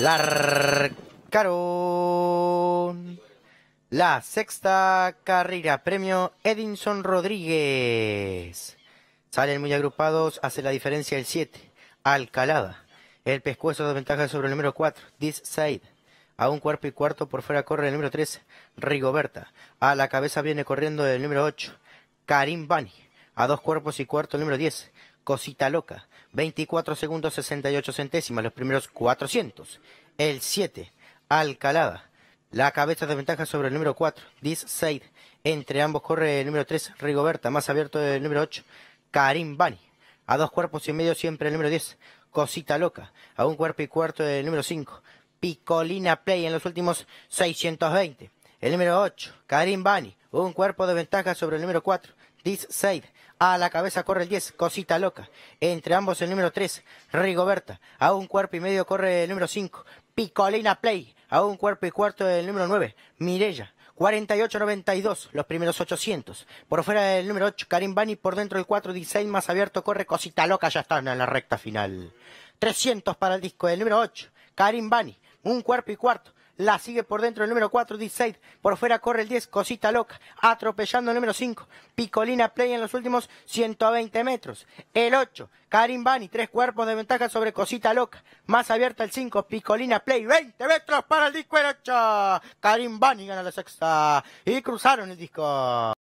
La la sexta carrera, premio Edinson Rodríguez. Salen muy agrupados, hace la diferencia el 7. Alcalada. El pescuezo de ventaja sobre el número 4, This Side. A un cuerpo y cuarto por fuera corre el número 3, Rigoberta. A la cabeza viene corriendo el número 8, Karim Bani. A dos cuerpos y cuarto el número 10, Cosita Loca. 24 segundos 68 centésimas, los primeros 400. El 7, Alcalada, La cabeza de ventaja sobre el número 4, Diz Said. Entre ambos corre el número 3, Rigoberta, más abierto del número 8, Karim Bani. A dos cuerpos y medio siempre el número 10, Cosita Loca. A un cuerpo y cuarto el número 5, Picolina Play en los últimos 620. El número 8, Karim Bani. Un cuerpo de ventaja sobre el número 4, Diz Said. A la cabeza corre el 10, Cosita Loca. Entre ambos el número 3, Rigoberta. A un cuerpo y medio corre el número 5, Picolina Play. A un cuerpo y cuarto el número 9, Mirella. 48-92, los primeros 800. Por fuera del número 8, Karim Bani. Por dentro el 4-16, más abierto corre Cosita Loca. Ya están en la recta final. 300 para el disco del número 8, Karim Bani. Un cuerpo y cuarto. La sigue por dentro el número 4, Decide. Por fuera corre el 10, Cosita Loca. Atropellando el número 5, Picolina Play en los últimos 120 metros. El 8, Karim Bani. Tres cuerpos de ventaja sobre Cosita Loca. Más abierta el 5, Picolina Play. 20 metros para el disco el 8. Karim Bani gana la sexta. Y cruzaron el disco.